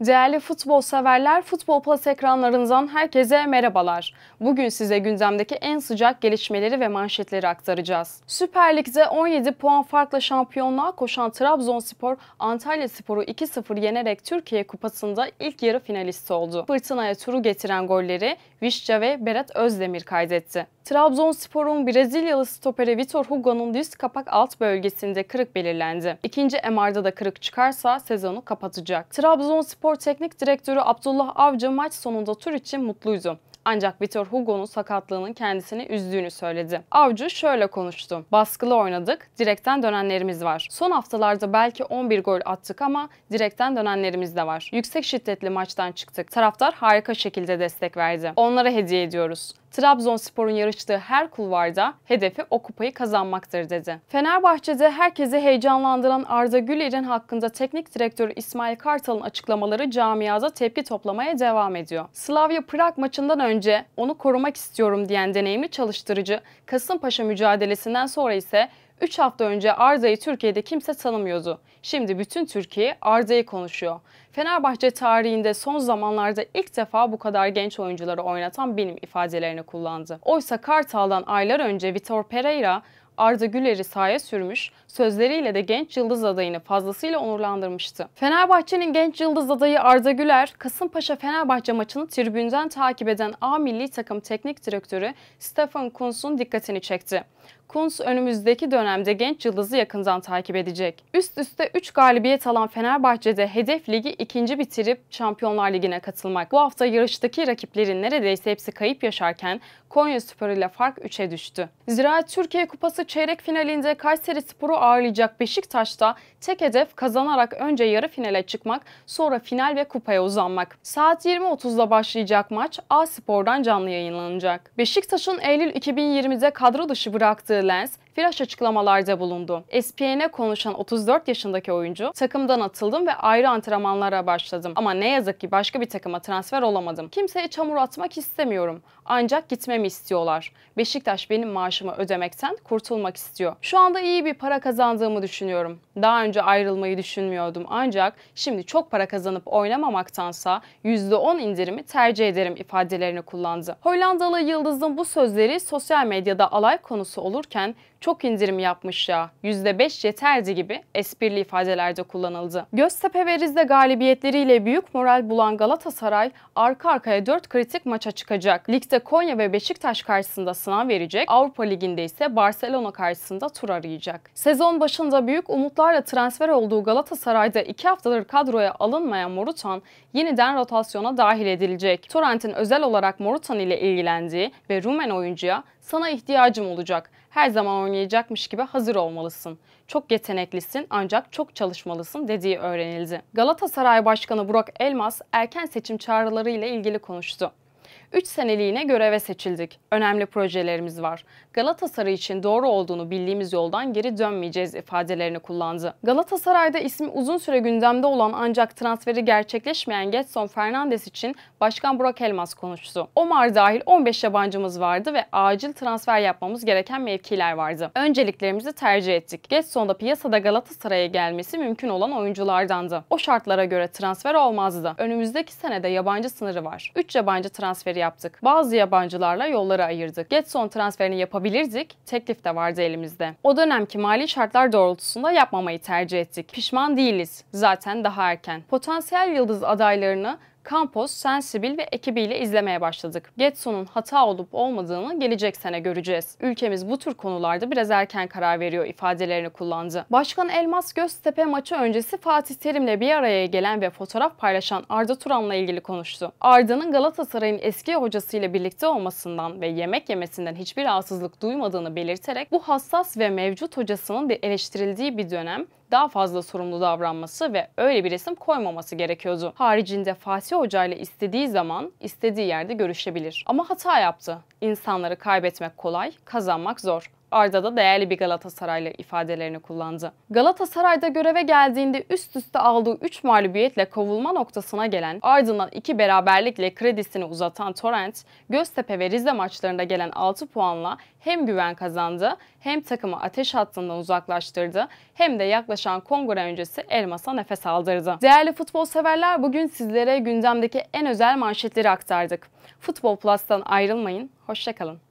Değerli futbol severler, Futbol Plus ekranlarınızdan herkese merhabalar. Bugün size gündemdeki en sıcak gelişmeleri ve manşetleri aktaracağız. Süper Lig'de 17 puan farkla şampiyonluğa koşan Trabzonspor, Antalya Spor'u 2-0 yenerek Türkiye Kupası'nda ilk yarı finalisti oldu. Fırtınaya turu getiren golleri Vişça ve Berat Özdemir kaydetti. Trabzonspor'un Brezilyalı stoperi Vitor Hugo'nun düz kapak alt bölgesinde kırık belirlendi. İkinci MR'da da kırık çıkarsa sezonu kapatacak. Trabzonspor Teknik Direktörü Abdullah Avcı maç sonunda tur için mutluydu. Ancak Vitor Hugo'nun sakatlığının kendisini üzdüğünü söyledi. Avcı şöyle konuştu. Baskılı oynadık, direkten dönenlerimiz var. Son haftalarda belki 11 gol attık ama direkten dönenlerimiz de var. Yüksek şiddetli maçtan çıktık. Taraftar harika şekilde destek verdi. Onlara hediye ediyoruz. Trabzonspor'un yarıştığı her kulvarda hedefi o kupayı kazanmaktır dedi. Fenerbahçe'de herkesi heyecanlandıran Arda Güler'in hakkında teknik direktör İsmail Kartal'ın açıklamaları camiada tepki toplamaya devam ediyor. Slavia Prag maçından önce onu korumak istiyorum diyen deneyimli çalıştırıcı Kasımpaşa mücadelesinden sonra ise 3 hafta önce Arda'yı Türkiye'de kimse tanımıyordu. Şimdi bütün Türkiye Arda'yı konuşuyor. Fenerbahçe tarihinde son zamanlarda ilk defa bu kadar genç oyuncuları oynatan benim ifadelerini kullandı. Oysa Kartal'dan aylar önce Vitor Pereira Arda Güler'i sahaya sürmüş, sözleriyle de genç yıldız adayını fazlasıyla onurlandırmıştı. Fenerbahçe'nin genç yıldız adayı Arda Güler, Kasımpaşa-Fenerbahçe maçını tribünden takip eden A milli takım teknik direktörü Stefan Kuntz'un dikkatini çekti. Kuntz önümüzdeki dönemde genç yıldızı yakından takip edecek. Üst üste 3 galibiyet alan Fenerbahçe'de hedef ligi ikinci bitirip Şampiyonlar Ligi'ne katılmak. Bu hafta yarıştaki rakiplerin neredeyse hepsi kayıp yaşarken Konya Spor ile fark 3'e düştü. Zira Türkiye Kupası çeyrek finalinde Kayseri Spor'u ağırlayacak Beşiktaş'ta tek hedef kazanarak önce yarı finale çıkmak, sonra final ve kupaya uzanmak. Saat 20.30'da başlayacak maç A Spor'dan canlı yayınlanacak. Beşiktaş'ın Eylül 2020'de kadro dışı bıraktığı Lens, flash açıklamalarda bulundu. ESPN'e konuşan 34 yaşındaki oyuncu, takımdan atıldım ve ayrı antrenmanlara başladım. Ama ne yazık ki başka bir takıma transfer olamadım. Kimseye çamur atmak istemiyorum. Ancak gitmemi istiyorlar. Beşiktaş benim maaşımı ödemekten kurtulmak istiyor. Şu anda iyi bir para kazandığımı düşünüyorum. Daha önce ayrılmayı düşünmüyordum ancak şimdi çok para kazanıp oynamamaktansa %10 indirimi tercih ederim ifadelerini kullandı. Hollandalı Yıldız'ın bu sözleri sosyal medyada alay konusu olurken çok indirim yapmış ya, %5 yeterdi gibi esprili ifadelerde kullanıldı. Göztepe ve Rize galibiyetleriyle büyük moral bulan Galatasaray arka arkaya 4 kritik maça çıkacak. Ligde Konya ve Beşiktaş karşısında sınav verecek, Avrupa Ligi'nde ise Barcelona karşısında tur arayacak. Sezon başında büyük umutlarla transfer olduğu Galatasaray'da 2 haftadır kadroya alınmayan Morutan yeniden rotasyona dahil edilecek. Torrent'in özel olarak Morutan ile ilgilendiği ve Rumen oyuncuya sana ihtiyacım olacak. Her zaman oynayacakmış gibi hazır olmalısın. Çok yeteneklisin ancak çok çalışmalısın dediği öğrenildi. Galatasaray Başkanı Burak Elmas erken seçim çağrıları ile ilgili konuştu. 3 seneliğine göreve seçildik. Önemli projelerimiz var. Galatasaray için doğru olduğunu bildiğimiz yoldan geri dönmeyeceğiz ifadelerini kullandı. Galatasaray'da ismi uzun süre gündemde olan ancak transferi gerçekleşmeyen Getson Fernandes için Başkan Burak Elmas konuştu. Omar dahil 15 yabancımız vardı ve acil transfer yapmamız gereken mevkiler vardı. Önceliklerimizi tercih ettik. Getson da piyasada Galatasaray'a gelmesi mümkün olan oyunculardandı. O şartlara göre transfer olmazdı. Önümüzdeki senede yabancı sınırı var. 3 yabancı transferi transferleri yaptık. Bazı yabancılarla yolları ayırdık. Getson transferini yapabilirdik, teklif de vardı elimizde. O dönemki mali şartlar doğrultusunda yapmamayı tercih ettik. Pişman değiliz, zaten daha erken. Potansiyel yıldız adaylarını Campos, Sensibil ve ekibiyle izlemeye başladık. Getson'un hata olup olmadığını gelecek sene göreceğiz. Ülkemiz bu tür konularda biraz erken karar veriyor ifadelerini kullandı. Başkan Elmas Göztepe maçı öncesi Fatih Terim'le bir araya gelen ve fotoğraf paylaşan Arda Turan'la ilgili konuştu. Arda'nın Galatasaray'ın eski hocasıyla birlikte olmasından ve yemek yemesinden hiçbir rahatsızlık duymadığını belirterek bu hassas ve mevcut hocasının eleştirildiği bir dönem daha fazla sorumlu davranması ve öyle bir resim koymaması gerekiyordu. Haricinde Fatih Hoca ile istediği zaman istediği yerde görüşebilir. Ama hata yaptı. İnsanları kaybetmek kolay, kazanmak zor. Arda da değerli bir Galatasaraylı ifadelerini kullandı. Galatasaray'da göreve geldiğinde üst üste aldığı 3 mağlubiyetle kovulma noktasına gelen ardından 2 beraberlikle kredisini uzatan Torrent, Göztepe ve Rize maçlarında gelen 6 puanla hem güven kazandı hem takımı ateş hattından uzaklaştırdı hem de yaklaşan kongre öncesi Elmas'a nefes aldırdı. Değerli futbol severler bugün sizlere gündemdeki en özel manşetleri aktardık. Futbol Plus'tan ayrılmayın, hoşçakalın.